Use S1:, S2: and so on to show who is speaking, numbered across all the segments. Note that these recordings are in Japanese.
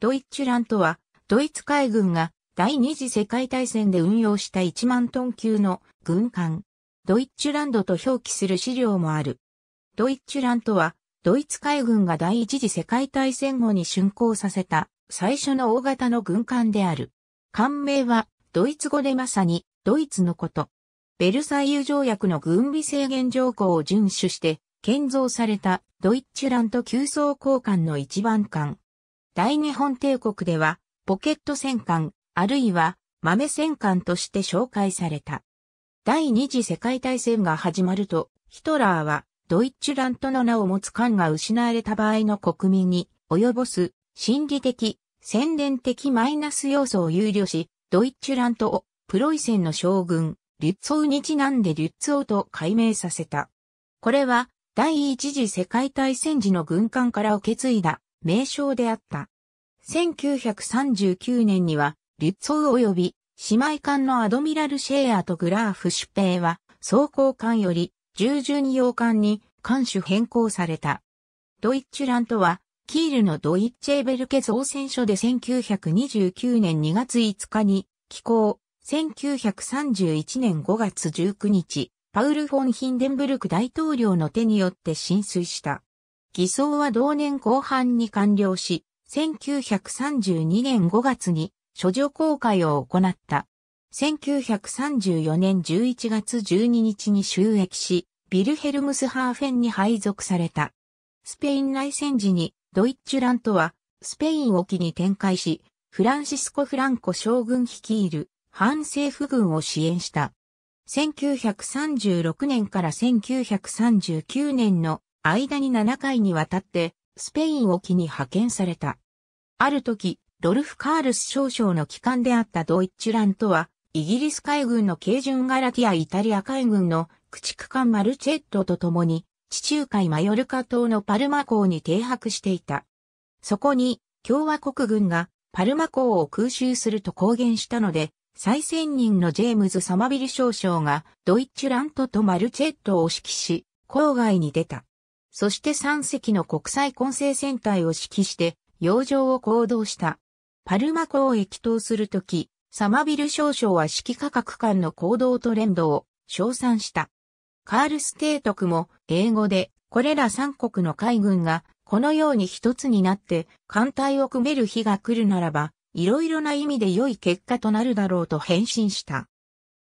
S1: ドイッチュランとは、ドイツ海軍が第二次世界大戦で運用した1万トン級の軍艦。ドイッチュランドと表記する資料もある。ドイッチュランとは、ドイツ海軍が第一次世界大戦後に竣工させた最初の大型の軍艦である。艦名はドイツ語でまさにドイツのこと。ベルサイユ条約の軍備制限条項を遵守して建造されたドイッチュランド急装交換の一番艦。大日本帝国では、ポケット戦艦、あるいは豆戦艦として紹介された。第二次世界大戦が始まると、ヒトラーは、ドイッチュラントの名を持つ艦が失われた場合の国民に及ぼす心理的、宣伝的マイナス要素を憂慮し、ドイッチュラントをプロイセンの将軍、リュッツォウにちなんでリュッツォウと改名させた。これは第一次世界大戦時の軍艦から受け継いだ名称であった。1939年には、リュッツォー及び姉妹艦のアドミラルシェアとグラーフ出兵は、装甲艦より従順洋艦に艦種変更された。ドイッチュラントは、キールのドイッチェーベルケ造船所で1929年2月5日に寄港、1931年5月19日、パウル・フォン・ヒンデンブルク大統領の手によって浸水した。偽装は同年後半に完了し、1932年5月に処女公開を行った。1934年11月12日に収益し、ビルヘルムスハーフェンに配属された。スペイン内戦時にドイッチュラントはスペイン沖に展開し、フランシスコ・フランコ将軍率いる反政府軍を支援した。1936年から1939年の間に7回にわたって、スペイン沖に派遣された。ある時、ドルフ・カールス少将の機関であったドイッチュランとは、イギリス海軍の軽巡ガラティアイタリア海軍の駆逐艦マルチェットと共に、地中海マヨルカ島のパルマ港に停泊していた。そこに、共和国軍がパルマ港を空襲すると公言したので、最先任のジェームズ・サマビル少将がドイッチュラントとマルチェットを指揮し、郊外に出た。そして3隻の国際混成船体を指揮して、洋上を行動した。パルマ港を駅頭するとき、サマビル少将は指揮価格間の行動と連動を称賛した。カール・ステートクも英語でこれら3国の海軍がこのように一つになって艦隊を組める日が来るならば、いろいろな意味で良い結果となるだろうと返信した。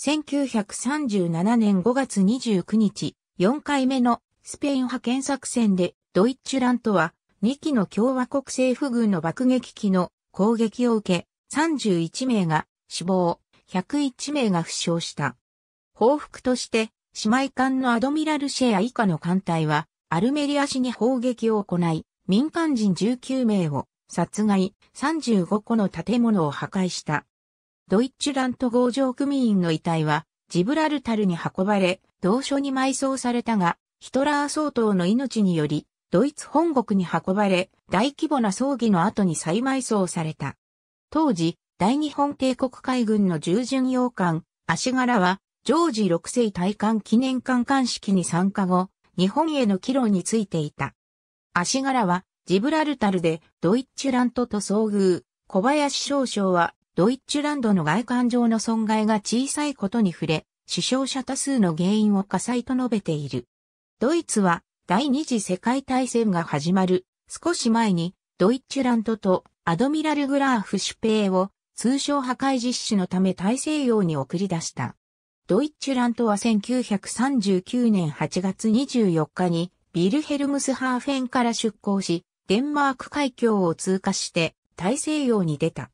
S1: 1937年5月29日、4回目のスペイン派遣作戦でドイッチュラントは2機の共和国政府軍の爆撃機の攻撃を受け31名が死亡、101名が負傷した。報復として姉妹艦のアドミラルシェア以下の艦隊はアルメリア市に砲撃を行い民間人19名を殺害、35個の建物を破壊した。ドイッチュラント合上組員の遺体はジブラルタルに運ばれ、同所に埋葬されたが、ヒトラー総統の命により、ドイツ本国に運ばれ、大規模な葬儀の後に再埋葬された。当時、大日本帝国海軍の従巡洋艦、足柄は、ジョージ6世大艦記念艦艦式に参加後、日本への帰路についていた。足柄は、ジブラルタルでドイッチュラントと遭遇、小林少将は、ドイッチュランドの外観上の損害が小さいことに触れ、死傷者多数の原因を火災と述べている。ドイツは第二次世界大戦が始まる少し前にドイッチュラントとアドミラルグラーフシュペーを通商破壊実施のため大西洋に送り出した。ドイッチュラントは1939年8月24日にビルヘルムスハーフェンから出港し、デンマーク海峡を通過して大西洋に出た。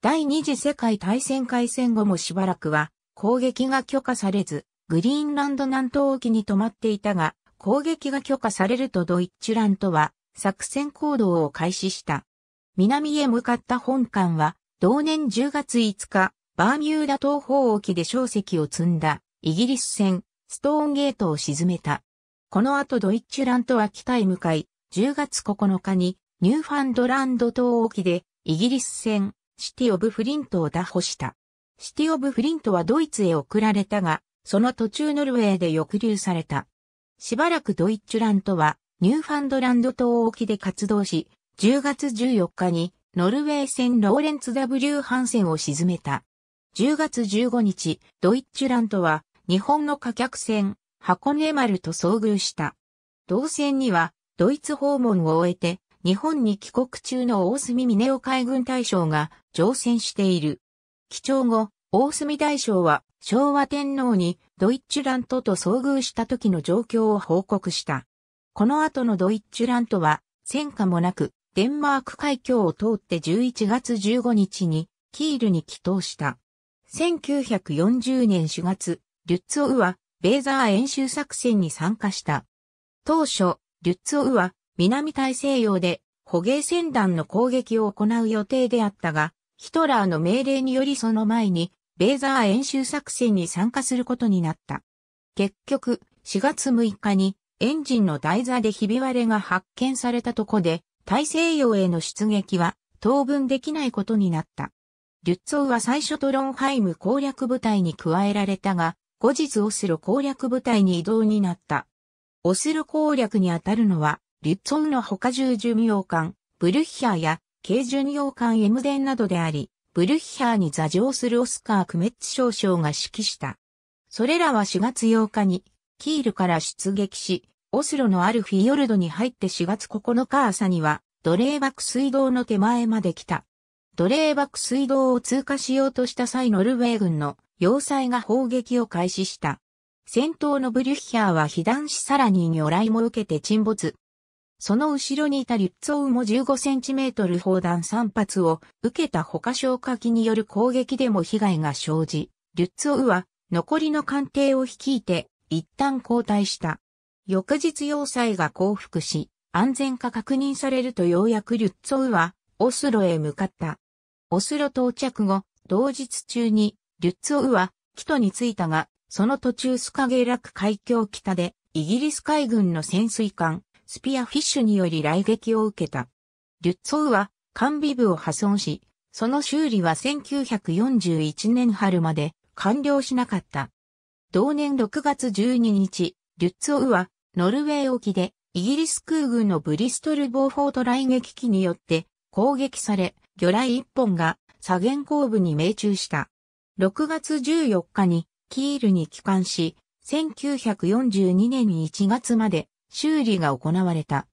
S1: 第二次世界大戦開戦後もしばらくは攻撃が許可されず、グリーンランド南東沖に止まっていたが、攻撃が許可されるとドイッチュラントは作戦行動を開始した。南へ向かった本艦は、同年10月5日、バーミューダ東方沖で小石を積んだイギリス船ストーンゲートを沈めた。この後ドイッチュラントは北へ向かい、10月9日にニューファンドランド東沖でイギリス船シティ・オブ・フリントを打破した。シティ・オブ・フリントはドイツへ送られたが、その途中ノルウェーで抑留された。しばらくドイッチュラントはニューファンドランド島沖で活動し、10月14日にノルウェー船ローレンツ W ハンセンを沈めた。10月15日、ドイッチュラントは日本の貨客船箱根丸と遭遇した。同船にはドイツ訪問を終えて日本に帰国中の大隅峰尾海軍大将が乗船している。帰朝後、大隅大将は昭和天皇にドイッチュラントと遭遇した時の状況を報告した。この後のドイッチュラントは戦火もなくデンマーク海峡を通って11月15日にキールに帰投した。1940年4月、リュッツオウはベーザー演習作戦に参加した。当初、リュッツオウは南大西洋で捕鯨船団の攻撃を行う予定であったが、ヒトラーの命令によりその前にベーザー演習作戦に参加することになった。結局、4月6日にエンジンの台座でひび割れが発見されたとこで、大西洋への出撃は当分できないことになった。リュッツォーは最初トロンハイム攻略部隊に加えられたが、後日オスロ攻略部隊に移動になった。オスロ攻略にあたるのは、リュッツォーの他重巡洋艦、ブルッヒャーや軽巡洋艦エムデンなどであり、ブルッヒャーに座上するオスカー・クメッツ少将が指揮した。それらは4月8日に、キールから出撃し、オスロのあるフィヨルドに入って4月9日朝には、奴隷爆水道の手前まで来た。奴隷爆水道を通過しようとした際ノルウェー軍の要塞が砲撃を開始した。戦闘のブリュッヒャーは被弾しさらに魚雷も受けて沈没。その後ろにいたリュッツォウも1 5トル砲弾3発を受けた他消火器による攻撃でも被害が生じ、リュッツォウは残りの艦艇を率いて一旦交代した。翌日要塞が降伏し、安全か確認されるとようやくリュッツォウはオスロへ向かった。オスロ到着後、同日中にリュッツォウは帰途に着いたが、その途中スカゲラク海峡北でイギリス海軍の潜水艦スピアフィッシュにより雷撃を受けた。リュッツォウは管備部を破損し、その修理は1941年春まで完了しなかった。同年6月12日、リュッツォウはノルウェー沖でイギリス空軍のブリストル・ボーフォート撃機によって攻撃され、魚雷1本が左舷後部に命中した。6月14日にキールに帰還し、1942年1月まで修理が行われた。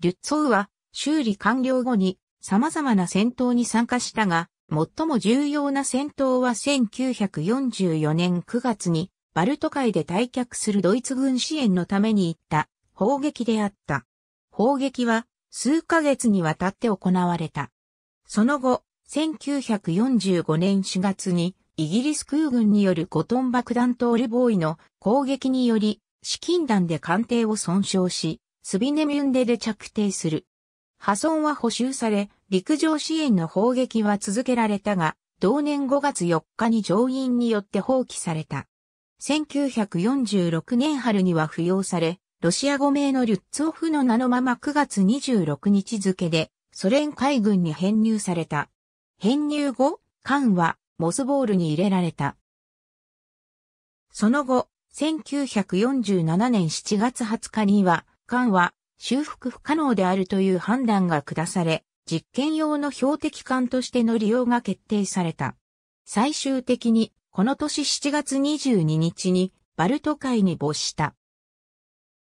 S1: リュッツォウは修理完了後に様々な戦闘に参加したが、最も重要な戦闘は1944年9月にバルト海で退却するドイツ軍支援のために行った砲撃であった。砲撃は数ヶ月にわたって行われた。その後、1945年4月にイギリス空軍によるコトン爆弾トールボーイの攻撃により資金団で艦艇を損傷し、スビネミュンデで着艇する。破損は補修され、陸上支援の砲撃は続けられたが、同年5月4日に上院によって放棄された。1946年春には付養され、ロシア語名のリュッツオフの名のまま9月26日付で、ソ連海軍に編入された。編入後、艦はモスボールに入れられた。その後、1947年7月20日には、艦は修復不可能であるという判断が下され、実験用の標的艦としての利用が決定された。最終的に、この年7月22日に、バルト海に没した。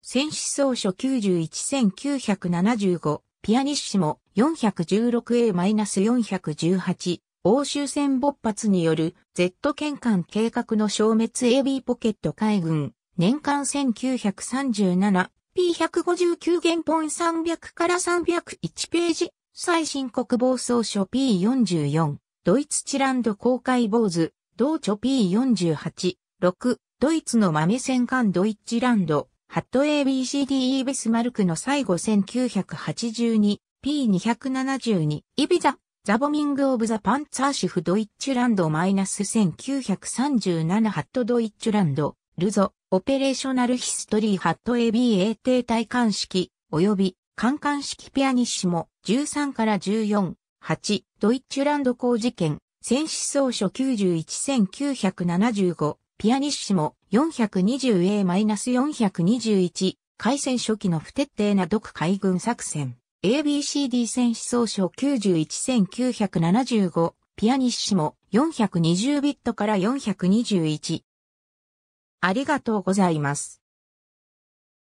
S1: 戦思総書91-1975、ピアニッシモ 416A-418、欧州戦勃発による Z 県間計画の消滅 AB ポケット海軍、年間 1937P159 原本300から301ページ、最新国防総書 P44、ドイツチランド公開坊主、同著 P48、6、ドイツの豆戦艦ドイッチランド、ハット ABCDE ベスマルクの最後 1982P272 イビザザボミング・オブ・ザ・パンツァーシフ・ドイッチュランド -1937 ハット・ドイッチュランド、ルゾ、オペレーショナル・ヒストリー・ハット ABA 停滞艦式、及び、艦艦式ピアニッシモ、13から14、8、ドイッチュランド工事件、戦死総書91-1975、ピアニッシモ、420A-421、開戦初期の不徹底な独海軍作戦。ABCD 戦士総書91975、ピアニッシモ420ビットから421。ありがとうございます。